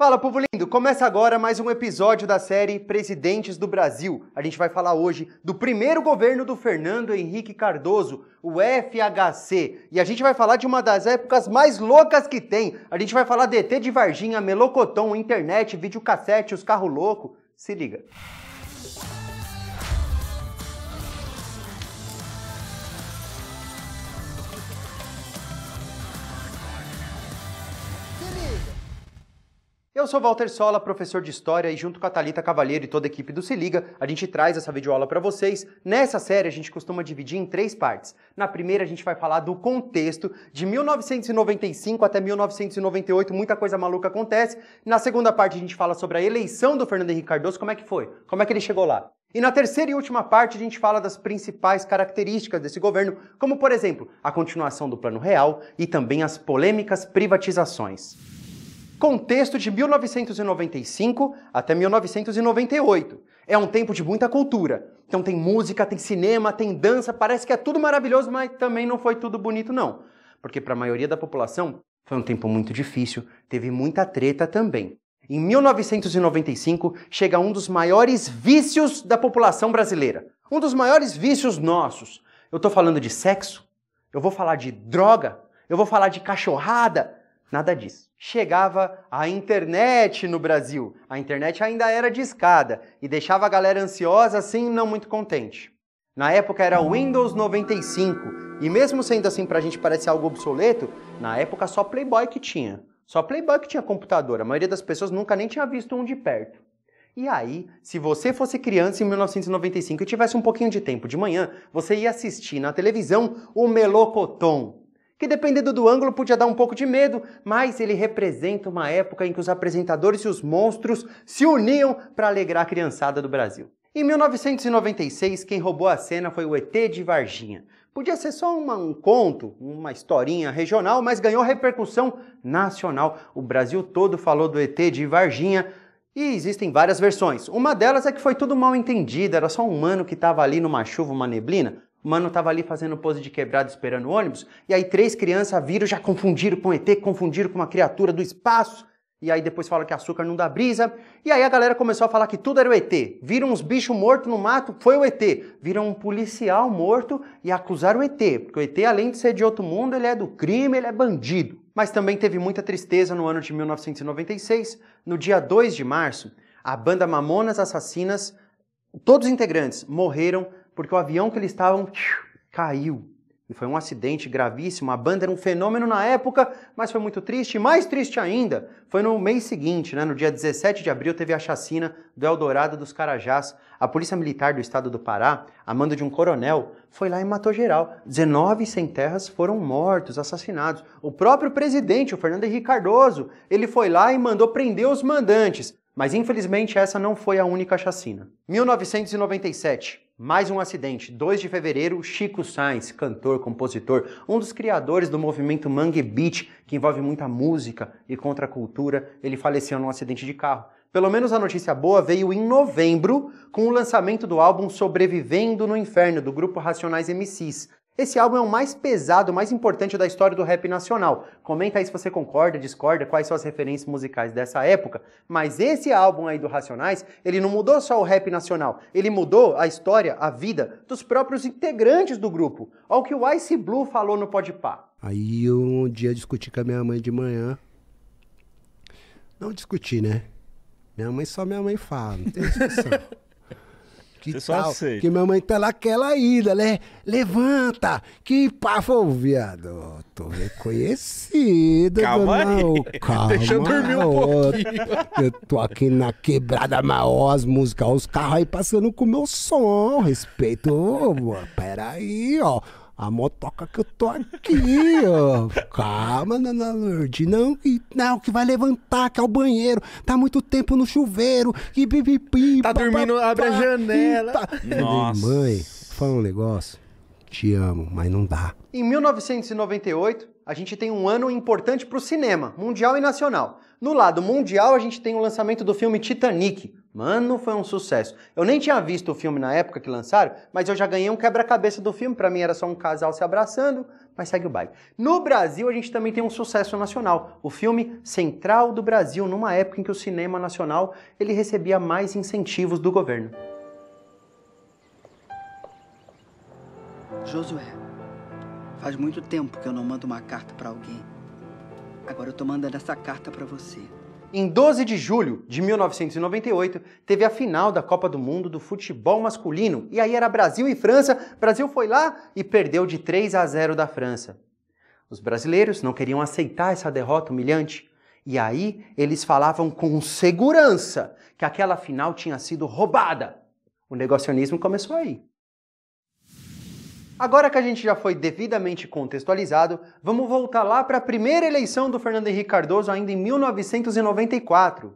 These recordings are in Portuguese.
Fala, povo lindo! Começa agora mais um episódio da série Presidentes do Brasil. A gente vai falar hoje do primeiro governo do Fernando Henrique Cardoso, o FHC. E a gente vai falar de uma das épocas mais loucas que tem. A gente vai falar DT de Varginha, Melocotom, internet, videocassete, os carros loucos. Se liga. Eu sou Walter Sola, professor de História, e junto com a Thalita Cavalheiro e toda a equipe do Se Liga, a gente traz essa videoaula para vocês. Nessa série, a gente costuma dividir em três partes. Na primeira, a gente vai falar do contexto de 1995 até 1998, muita coisa maluca acontece. Na segunda parte, a gente fala sobre a eleição do Fernando Henrique Cardoso, como é que foi, como é que ele chegou lá. E na terceira e última parte, a gente fala das principais características desse governo, como, por exemplo, a continuação do Plano Real e também as polêmicas privatizações contexto de 1995 até 1998. É um tempo de muita cultura. Então tem música, tem cinema, tem dança, parece que é tudo maravilhoso, mas também não foi tudo bonito não. Porque para a maioria da população foi um tempo muito difícil, teve muita treta também. Em 1995 chega um dos maiores vícios da população brasileira, um dos maiores vícios nossos. Eu estou falando de sexo, eu vou falar de droga, eu vou falar de cachorrada, Nada disso. Chegava a internet no Brasil. A internet ainda era de escada e deixava a galera ansiosa, assim, não muito contente. Na época era Windows 95, e mesmo sendo assim pra gente parece algo obsoleto, na época só Playboy que tinha. Só Playboy que tinha computador, a maioria das pessoas nunca nem tinha visto um de perto. E aí, se você fosse criança em 1995 e tivesse um pouquinho de tempo de manhã, você ia assistir na televisão o Melocoton, que dependendo do ângulo podia dar um pouco de medo, mas ele representa uma época em que os apresentadores e os monstros se uniam para alegrar a criançada do Brasil. Em 1996, quem roubou a cena foi o ET de Varginha. Podia ser só uma, um conto, uma historinha regional, mas ganhou repercussão nacional. O Brasil todo falou do ET de Varginha. E existem várias versões. Uma delas é que foi tudo mal entendido, era só um humano que estava ali numa chuva, uma neblina mano tava ali fazendo pose de quebrado esperando o ônibus, e aí três crianças viram, já confundiram com ET, confundiram com uma criatura do espaço, e aí depois fala que açúcar não dá brisa, e aí a galera começou a falar que tudo era o ET. Viram uns bichos mortos no mato, foi o ET. Viram um policial morto e acusaram o ET, porque o ET além de ser de outro mundo, ele é do crime, ele é bandido. Mas também teve muita tristeza no ano de 1996, no dia 2 de março, a banda Mamonas Assassinas, todos os integrantes morreram porque o avião que eles estavam caiu. E foi um acidente gravíssimo. A banda era um fenômeno na época, mas foi muito triste. E mais triste ainda, foi no mês seguinte, né? no dia 17 de abril, teve a chacina do Eldorado dos Carajás. A Polícia Militar do Estado do Pará, a mando de um coronel, foi lá e matou geral. 19 sem terras foram mortos, assassinados. O próprio presidente, o Fernando Henrique Cardoso, ele foi lá e mandou prender os mandantes. Mas infelizmente essa não foi a única chacina. 1997. Mais um acidente. 2 de fevereiro, Chico Sainz, cantor, compositor, um dos criadores do movimento Mangue Beat, que envolve muita música e contracultura, ele faleceu num acidente de carro. Pelo menos a notícia boa veio em novembro com o lançamento do álbum Sobrevivendo no Inferno, do grupo Racionais MCs, esse álbum é o mais pesado, o mais importante da história do rap nacional. Comenta aí se você concorda, discorda, quais são as referências musicais dessa época. Mas esse álbum aí do Racionais, ele não mudou só o rap nacional, ele mudou a história, a vida dos próprios integrantes do grupo. Olha o que o Ice Blue falou no Podpah. Aí eu um dia discuti com a minha mãe de manhã. Não discuti, né? Minha mãe só minha mãe fala, não tem discussão. Que eu tal? Que minha mãe tá lá aquela ida, né? Levanta! Que papo, viado. Tô reconhecido, Calma dona, aí. Calma Deixa eu dormir um pouquinho. Eu tô aqui na quebrada as musical. Os carros aí passando com o meu som. Respeito. mano. aí, ó a motoca que eu tô aqui, ó. Calma, Nana Lourdes. Não, que, não, que vai levantar, que é o banheiro. Tá muito tempo no chuveiro. E pipipi. Tá pá, dormindo, pá, abre pá, a janela. Tá... Nossa. mãe, fala um negócio. Te amo, mas não dá. Em 1998, a gente tem um ano importante para o cinema, mundial e nacional. No lado mundial, a gente tem o lançamento do filme Titanic, Mano, foi um sucesso. Eu nem tinha visto o filme na época que lançaram, mas eu já ganhei um quebra-cabeça do filme. Para mim era só um casal se abraçando, mas segue o baile. No Brasil, a gente também tem um sucesso nacional. O filme Central do Brasil, numa época em que o cinema nacional ele recebia mais incentivos do governo. Josué, faz muito tempo que eu não mando uma carta para alguém. Agora eu tô mandando essa carta para você. Em 12 de julho de 1998, teve a final da Copa do Mundo do futebol masculino, e aí era Brasil e França. Brasil foi lá e perdeu de 3 a 0 da França. Os brasileiros não queriam aceitar essa derrota humilhante, e aí eles falavam com segurança que aquela final tinha sido roubada. O negacionismo começou aí. Agora que a gente já foi devidamente contextualizado, vamos voltar lá para a primeira eleição do Fernando Henrique Cardoso ainda em 1994.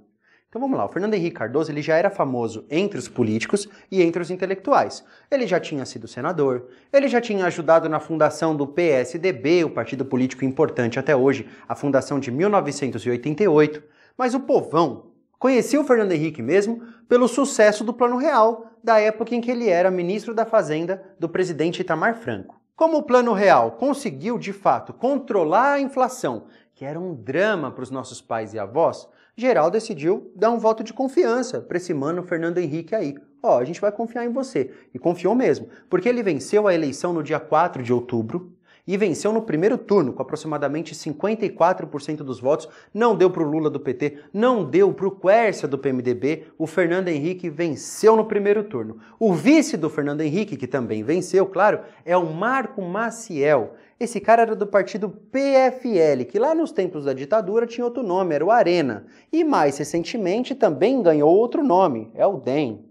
Então vamos lá, o Fernando Henrique Cardoso ele já era famoso entre os políticos e entre os intelectuais. Ele já tinha sido senador, ele já tinha ajudado na fundação do PSDB, o partido político importante até hoje, a fundação de 1988, mas o povão, Conheci o Fernando Henrique mesmo pelo sucesso do Plano Real, da época em que ele era ministro da Fazenda do presidente Itamar Franco. Como o Plano Real conseguiu de fato controlar a inflação, que era um drama para os nossos pais e avós, Geral decidiu dar um voto de confiança para esse mano Fernando Henrique aí. Ó, oh, a gente vai confiar em você. E confiou mesmo, porque ele venceu a eleição no dia 4 de outubro e venceu no primeiro turno com aproximadamente 54% dos votos. Não deu para o Lula do PT, não deu para o Quércia do PMDB. O Fernando Henrique venceu no primeiro turno. O vice do Fernando Henrique, que também venceu, claro, é o Marco Maciel. Esse cara era do partido PFL, que lá nos tempos da ditadura tinha outro nome, era o Arena. E mais recentemente também ganhou outro nome, é o DEM.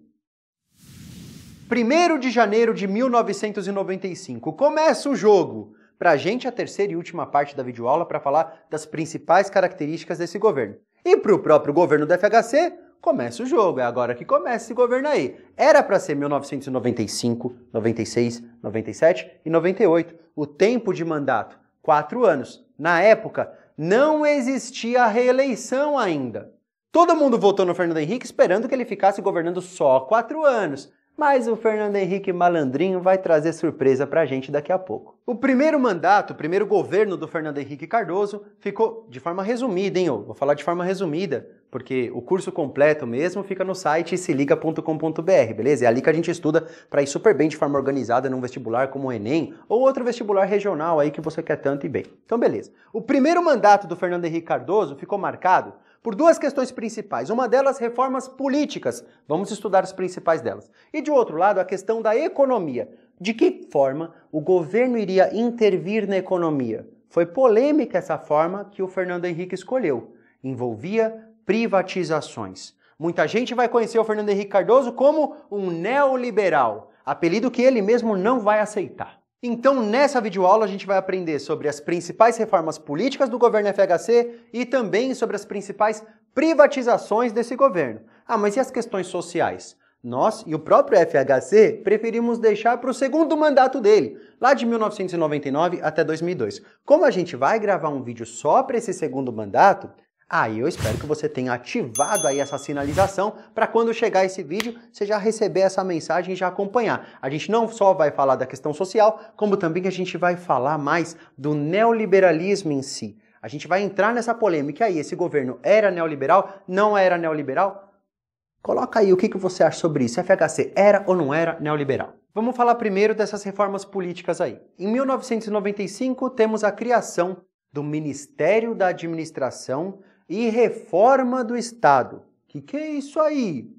1 de janeiro de 1995, começa o jogo para a gente a terceira e última parte da videoaula para falar das principais características desse governo. E para o próprio governo do FHC, começa o jogo, é agora que começa esse governo aí. Era para ser 1995, 96, 97 e 98. O tempo de mandato, quatro anos. Na época, não existia reeleição ainda. Todo mundo votou no Fernando Henrique esperando que ele ficasse governando só quatro anos. Mas o Fernando Henrique Malandrinho vai trazer surpresa pra gente daqui a pouco. O primeiro mandato, o primeiro governo do Fernando Henrique Cardoso ficou de forma resumida, hein? Eu vou falar de forma resumida, porque o curso completo mesmo fica no site seliga.com.br, beleza? É ali que a gente estuda para ir super bem de forma organizada num vestibular como o Enem ou outro vestibular regional aí que você quer tanto e bem. Então, beleza. O primeiro mandato do Fernando Henrique Cardoso ficou marcado por duas questões principais. Uma delas, reformas políticas. Vamos estudar as principais delas. E de outro lado, a questão da economia. De que forma o governo iria intervir na economia? Foi polêmica essa forma que o Fernando Henrique escolheu. Envolvia privatizações. Muita gente vai conhecer o Fernando Henrique Cardoso como um neoliberal, apelido que ele mesmo não vai aceitar. Então, nessa videoaula, a gente vai aprender sobre as principais reformas políticas do governo FHC e também sobre as principais privatizações desse governo. Ah, mas e as questões sociais? Nós e o próprio FHC preferimos deixar para o segundo mandato dele, lá de 1999 até 2002. Como a gente vai gravar um vídeo só para esse segundo mandato, Aí ah, eu espero que você tenha ativado aí essa sinalização para quando chegar esse vídeo você já receber essa mensagem e já acompanhar. A gente não só vai falar da questão social, como também a gente vai falar mais do neoliberalismo em si. A gente vai entrar nessa polêmica aí. Esse governo era neoliberal? Não era neoliberal? Coloca aí o que, que você acha sobre isso. FHC era ou não era neoliberal? Vamos falar primeiro dessas reformas políticas aí. Em 1995, temos a criação do Ministério da Administração e reforma do Estado. Que que é isso aí?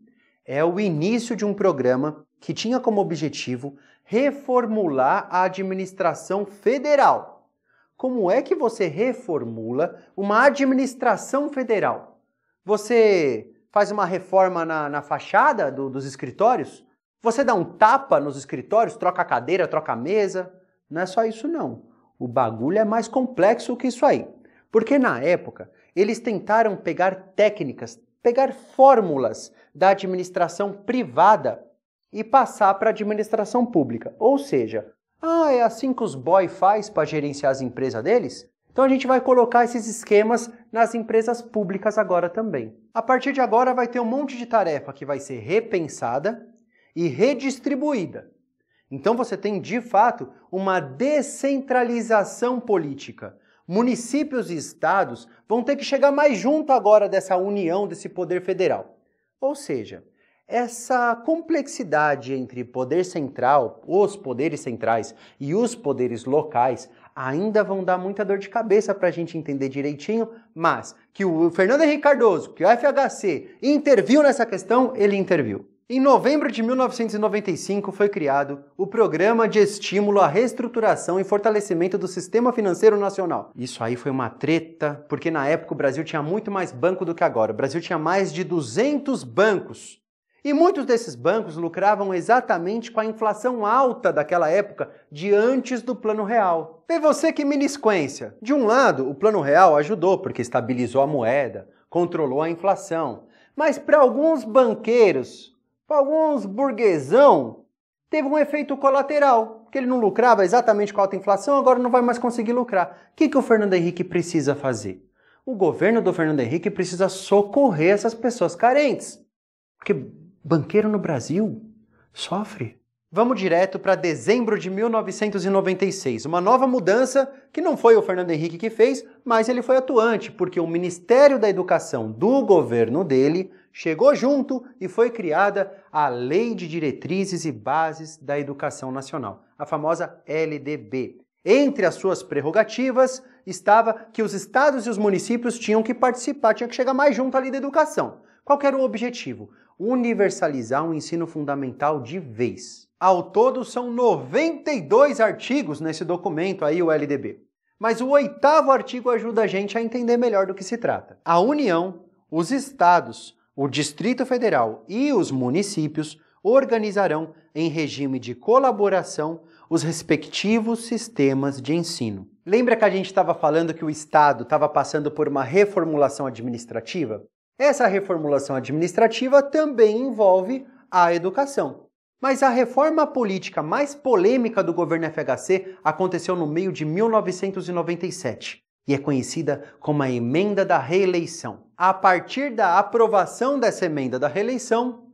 É o início de um programa que tinha como objetivo reformular a administração federal. Como é que você reformula uma administração federal? Você faz uma reforma na, na fachada do, dos escritórios? Você dá um tapa nos escritórios, troca a cadeira, troca a mesa? Não é só isso, não. O bagulho é mais complexo que isso aí. Porque na época, eles tentaram pegar técnicas, pegar fórmulas da administração privada e passar para a administração pública. Ou seja, ah, é assim que os boy faz para gerenciar as empresas deles? Então a gente vai colocar esses esquemas nas empresas públicas agora também. A partir de agora vai ter um monte de tarefa que vai ser repensada e redistribuída. Então você tem de fato uma descentralização política municípios e estados vão ter que chegar mais junto agora dessa união, desse poder federal. Ou seja, essa complexidade entre poder central, os poderes centrais e os poderes locais ainda vão dar muita dor de cabeça para a gente entender direitinho, mas que o Fernando Henrique Cardoso, que o FHC interviu nessa questão, ele interviu. Em novembro de 1995 foi criado o Programa de Estímulo à Reestruturação e Fortalecimento do Sistema Financeiro Nacional. Isso aí foi uma treta, porque na época o Brasil tinha muito mais banco do que agora. O Brasil tinha mais de 200 bancos. E muitos desses bancos lucravam exatamente com a inflação alta daquela época, de antes do Plano Real. Vê você que minisquência! De um lado, o Plano Real ajudou, porque estabilizou a moeda, controlou a inflação. Mas para alguns banqueiros, para alguns burguesão, teve um efeito colateral, que ele não lucrava exatamente com a alta inflação, agora não vai mais conseguir lucrar. O que, que o Fernando Henrique precisa fazer? O governo do Fernando Henrique precisa socorrer essas pessoas carentes. Porque banqueiro no Brasil sofre. Vamos direto para dezembro de 1996, uma nova mudança que não foi o Fernando Henrique que fez, mas ele foi atuante, porque o Ministério da Educação do governo dele chegou junto e foi criada a Lei de Diretrizes e Bases da Educação Nacional, a famosa LDB. Entre as suas prerrogativas estava que os estados e os municípios tinham que participar, tinha que chegar mais junto ali da educação. Qual era o objetivo? Universalizar o um ensino fundamental de vez. Ao todo são 92 artigos nesse documento aí, o LDB. Mas o oitavo artigo ajuda a gente a entender melhor do que se trata. A União, os estados, o Distrito Federal e os municípios organizarão, em regime de colaboração, os respectivos sistemas de ensino. Lembra que a gente estava falando que o Estado estava passando por uma reformulação administrativa? Essa reformulação administrativa também envolve a educação. Mas a reforma política mais polêmica do governo FHC aconteceu no meio de 1997 e é conhecida como a emenda da reeleição. A partir da aprovação dessa emenda da reeleição,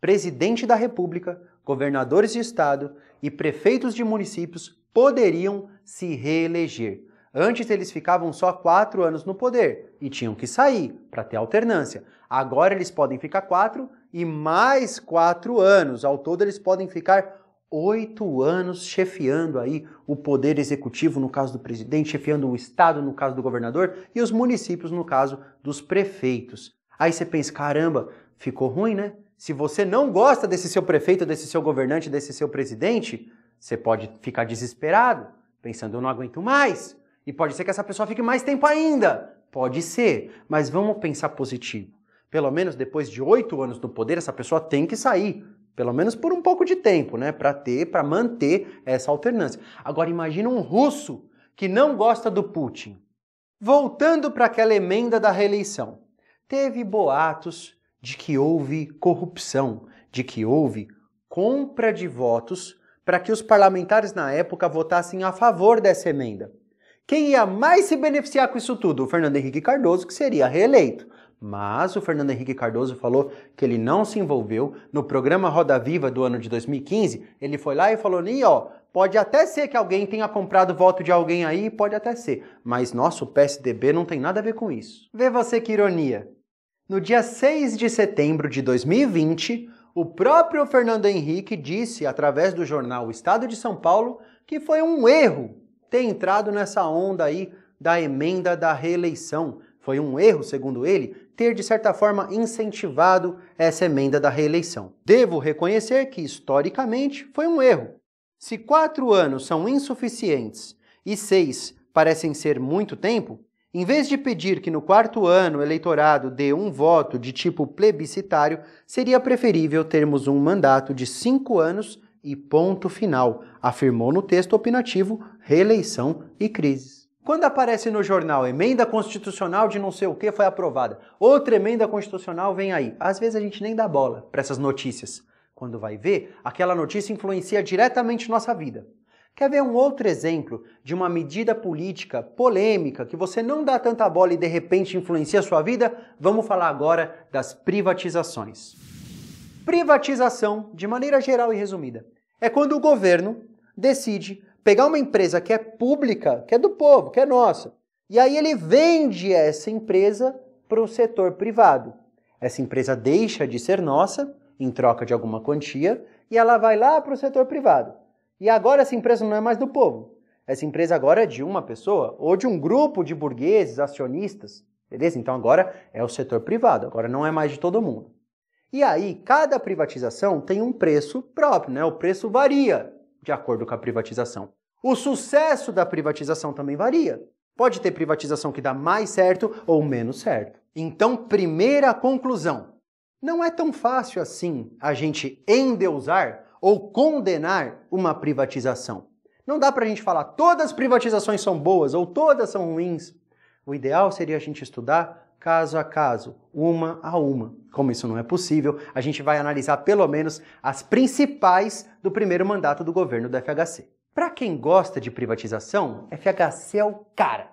presidente da República, governadores de estado e prefeitos de municípios poderiam se reeleger. Antes eles ficavam só quatro anos no poder e tinham que sair para ter alternância. Agora eles podem ficar quatro e mais quatro anos. Ao todo eles podem ficar oito anos chefiando aí o poder executivo, no caso do presidente, chefiando o estado, no caso do governador, e os municípios, no caso dos prefeitos. Aí você pensa, caramba, ficou ruim, né? Se você não gosta desse seu prefeito, desse seu governante, desse seu presidente, você pode ficar desesperado, pensando, eu não aguento mais. E pode ser que essa pessoa fique mais tempo ainda. Pode ser, mas vamos pensar positivo. Pelo menos depois de oito anos no poder, essa pessoa tem que sair pelo menos por um pouco de tempo, né, para ter, para manter essa alternância. Agora imagina um russo que não gosta do Putin. Voltando para aquela emenda da reeleição, teve boatos de que houve corrupção, de que houve compra de votos para que os parlamentares na época votassem a favor dessa emenda. Quem ia mais se beneficiar com isso tudo? O Fernando Henrique Cardoso, que seria reeleito mas o Fernando Henrique Cardoso falou que ele não se envolveu. No programa Roda Viva do ano de 2015, ele foi lá e falou: nem ó, pode até ser que alguém tenha comprado voto de alguém aí, pode até ser, mas nosso PSDB não tem nada a ver com isso. Vê você que ironia. No dia 6 de setembro de 2020, o próprio Fernando Henrique disse, através do jornal o Estado de São Paulo, que foi um erro ter entrado nessa onda aí da emenda da reeleição, foi um erro, segundo ele, ter de certa forma incentivado essa emenda da reeleição. Devo reconhecer que, historicamente, foi um erro. Se quatro anos são insuficientes e seis parecem ser muito tempo, em vez de pedir que no quarto ano o eleitorado dê um voto de tipo plebiscitário, seria preferível termos um mandato de cinco anos e ponto final, afirmou no texto opinativo Reeleição e Crises. Quando aparece no jornal emenda constitucional de não sei o que foi aprovada, outra emenda constitucional vem aí. Às vezes a gente nem dá bola para essas notícias. Quando vai ver, aquela notícia influencia diretamente nossa vida. Quer ver um outro exemplo de uma medida política polêmica que você não dá tanta bola e de repente influencia sua vida? Vamos falar agora das privatizações. Privatização, de maneira geral e resumida, é quando o governo decide pegar uma empresa que é pública, que é do povo, que é nossa, e aí ele vende essa empresa para o setor privado. Essa empresa deixa de ser nossa, em troca de alguma quantia, e ela vai lá para o setor privado. E agora essa empresa não é mais do povo. Essa empresa agora é de uma pessoa ou de um grupo de burgueses, acionistas, beleza? Então agora é o setor privado, agora não é mais de todo mundo. E aí, cada privatização tem um preço próprio, né? O preço varia de acordo com a privatização. O sucesso da privatização também varia. Pode ter privatização que dá mais certo ou menos certo. Então, primeira conclusão: não é tão fácil assim a gente endeusar ou condenar uma privatização. Não dá para a gente falar todas as privatizações são boas ou todas são ruins. O ideal seria a gente estudar caso a caso, uma a uma. Como isso não é possível, a gente vai analisar pelo menos as principais do primeiro mandato do governo do FHC. Para quem gosta de privatização, FHC é o cara.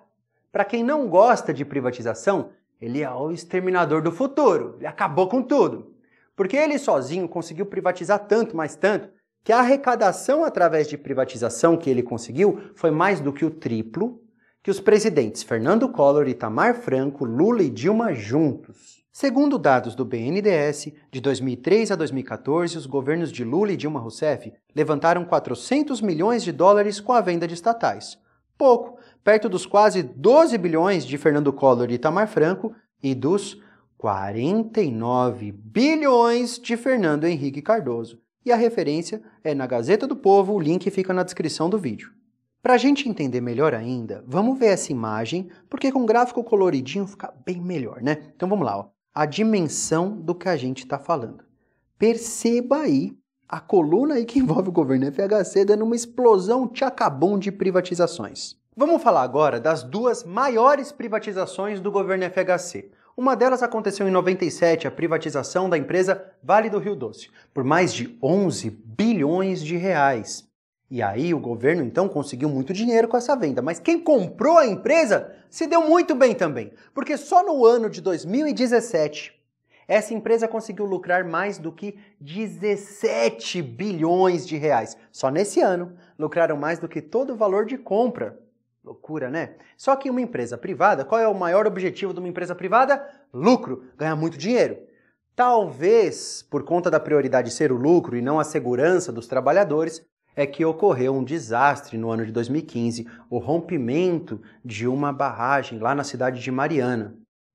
Para quem não gosta de privatização, ele é o exterminador do futuro, ele acabou com tudo. Porque ele sozinho conseguiu privatizar tanto, mais tanto, que a arrecadação através de privatização que ele conseguiu foi mais do que o triplo que os presidentes Fernando Collor, Itamar Franco, Lula e Dilma juntos. Segundo dados do BNDES, de 2003 a 2014, os governos de Lula e Dilma Rousseff levantaram 400 milhões de dólares com a venda de estatais. Pouco, perto dos quase 12 bilhões de Fernando Collor e Itamar Franco e dos 49 bilhões de Fernando Henrique Cardoso. E a referência é na Gazeta do Povo, o link fica na descrição do vídeo. Para a gente entender melhor ainda, vamos ver essa imagem, porque com gráfico coloridinho fica bem melhor, né? Então vamos lá, ó. a dimensão do que a gente está falando. Perceba aí a coluna aí que envolve o governo FHC dando uma explosão tchacabum de privatizações. Vamos falar agora das duas maiores privatizações do governo FHC. Uma delas aconteceu em 97, a privatização da empresa Vale do Rio Doce, por mais de 11 bilhões de reais. E aí o governo então conseguiu muito dinheiro com essa venda, mas quem comprou a empresa se deu muito bem também, porque só no ano de 2017 essa empresa conseguiu lucrar mais do que 17 bilhões de reais. Só nesse ano lucraram mais do que todo o valor de compra. Loucura, né? Só que uma empresa privada, qual é o maior objetivo de uma empresa privada? Lucro, ganhar muito dinheiro. Talvez, por conta da prioridade ser o lucro e não a segurança dos trabalhadores, é que ocorreu um desastre no ano de 2015, o rompimento de uma barragem lá na cidade de Mariana.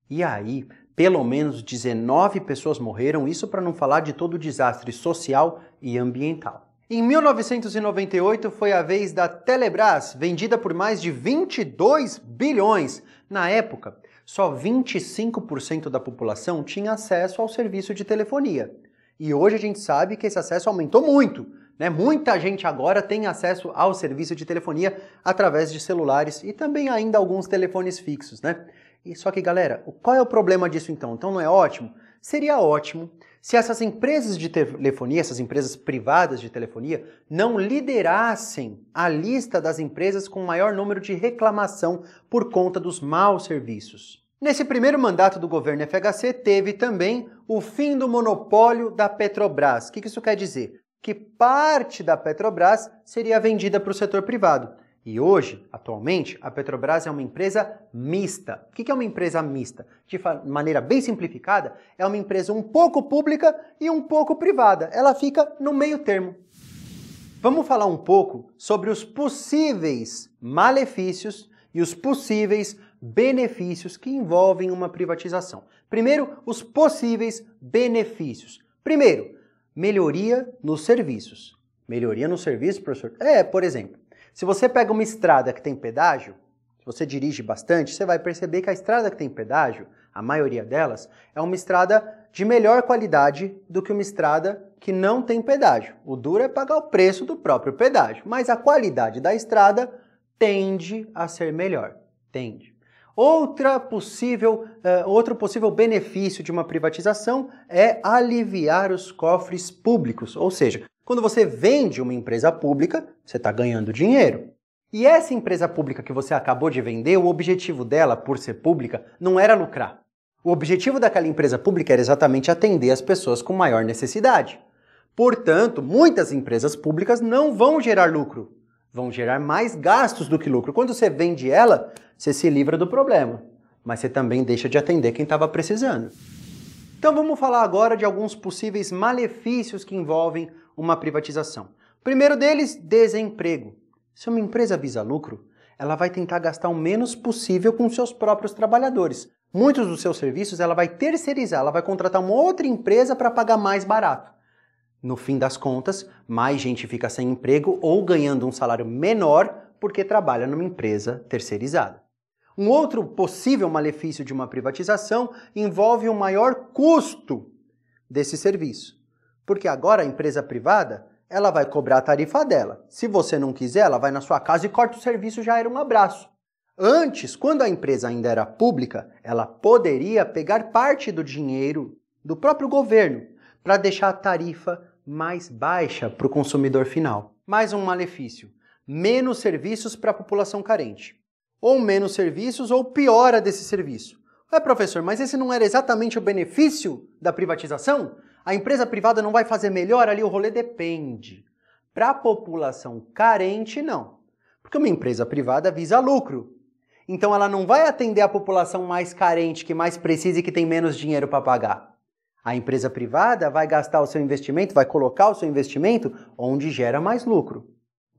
E aí, pelo menos 19 pessoas morreram, isso para não falar de todo o desastre social e ambiental. Em 1998 foi a vez da Telebrás, vendida por mais de 22 bilhões. Na época, só 25% da população tinha acesso ao serviço de telefonia. E hoje a gente sabe que esse acesso aumentou muito. Né? Muita gente agora tem acesso ao serviço de telefonia através de celulares e também ainda alguns telefones fixos, né? E só que galera, qual é o problema disso então? Então não é ótimo? Seria ótimo se essas empresas de telefonia, essas empresas privadas de telefonia, não liderassem a lista das empresas com maior número de reclamação por conta dos maus serviços. Nesse primeiro mandato do governo FHC, teve também o fim do monopólio da Petrobras. O que isso quer dizer? que parte da Petrobras seria vendida para o setor privado. E hoje, atualmente, a Petrobras é uma empresa mista. O que é uma empresa mista? De maneira bem simplificada, é uma empresa um pouco pública e um pouco privada. Ela fica no meio termo. Vamos falar um pouco sobre os possíveis malefícios e os possíveis benefícios que envolvem uma privatização. Primeiro, os possíveis benefícios. Primeiro, melhoria nos serviços. Melhoria nos serviços, professor? É, por exemplo, se você pega uma estrada que tem pedágio, se você dirige bastante, você vai perceber que a estrada que tem pedágio, a maioria delas, é uma estrada de melhor qualidade do que uma estrada que não tem pedágio. O duro é pagar o preço do próprio pedágio, mas a qualidade da estrada tende a ser melhor. Tende. Outra possível, uh, outro possível benefício de uma privatização é aliviar os cofres públicos, ou seja, quando você vende uma empresa pública, você está ganhando dinheiro. E essa empresa pública que você acabou de vender, o objetivo dela, por ser pública, não era lucrar. O objetivo daquela empresa pública era exatamente atender as pessoas com maior necessidade. Portanto, muitas empresas públicas não vão gerar lucro, vão gerar mais gastos do que lucro. Quando você vende ela, você se livra do problema, mas você também deixa de atender quem estava precisando. Então vamos falar agora de alguns possíveis malefícios que envolvem uma privatização. O primeiro deles, desemprego. Se uma empresa visa lucro, ela vai tentar gastar o menos possível com seus próprios trabalhadores. Muitos dos seus serviços ela vai terceirizar, ela vai contratar uma outra empresa para pagar mais barato. No fim das contas, mais gente fica sem emprego ou ganhando um salário menor porque trabalha numa empresa terceirizada. Um outro possível malefício de uma privatização envolve o um maior custo desse serviço, porque agora a empresa privada ela vai cobrar a tarifa dela. Se você não quiser, ela vai na sua casa e corta o serviço, já era um abraço. Antes, quando a empresa ainda era pública, ela poderia pegar parte do dinheiro do próprio governo para deixar a tarifa mais baixa para o consumidor final. Mais um malefício: menos serviços para a população carente. Ou menos serviços ou piora desse serviço. É professor, mas esse não era exatamente o benefício da privatização? A empresa privada não vai fazer melhor ali? O rolê depende. Para a população carente, não. Porque uma empresa privada visa lucro. Então ela não vai atender a população mais carente, que mais precisa e que tem menos dinheiro para pagar. A empresa privada vai gastar o seu investimento, vai colocar o seu investimento onde gera mais lucro.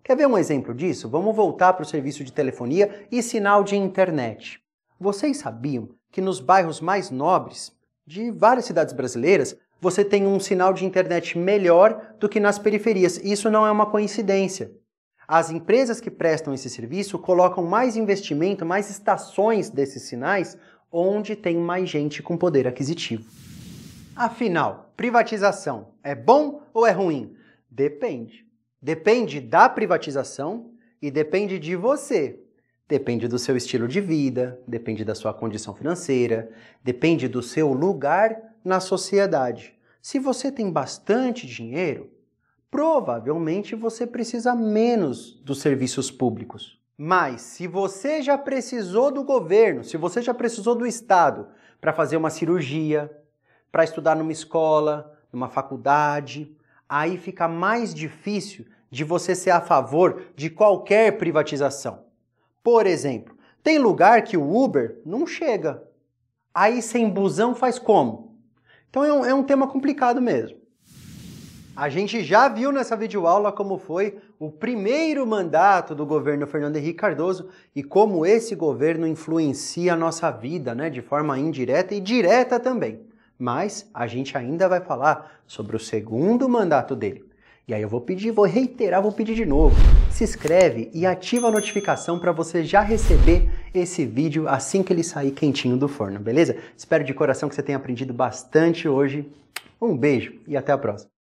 Quer ver um exemplo disso? Vamos voltar para o serviço de telefonia e sinal de internet. Vocês sabiam que nos bairros mais nobres de várias cidades brasileiras você tem um sinal de internet melhor do que nas periferias? Isso não é uma coincidência. As empresas que prestam esse serviço colocam mais investimento, mais estações desses sinais onde tem mais gente com poder aquisitivo. Afinal, privatização é bom ou é ruim? Depende. Depende da privatização e depende de você. Depende do seu estilo de vida, depende da sua condição financeira, depende do seu lugar na sociedade. Se você tem bastante dinheiro, provavelmente você precisa menos dos serviços públicos. Mas se você já precisou do governo, se você já precisou do Estado para fazer uma cirurgia, para estudar numa escola, numa faculdade. Aí fica mais difícil de você ser a favor de qualquer privatização. Por exemplo, tem lugar que o Uber não chega. Aí sem busão faz como? Então é um, é um tema complicado mesmo. A gente já viu nessa videoaula como foi o primeiro mandato do governo Fernando Henrique Cardoso e como esse governo influencia a nossa vida, né, de forma indireta e direta também. Mas a gente ainda vai falar sobre o segundo mandato dele. E aí eu vou pedir, vou reiterar, vou pedir de novo. Se inscreve e ativa a notificação para você já receber esse vídeo assim que ele sair quentinho do forno, beleza? Espero de coração que você tenha aprendido bastante hoje. Um beijo e até a próxima.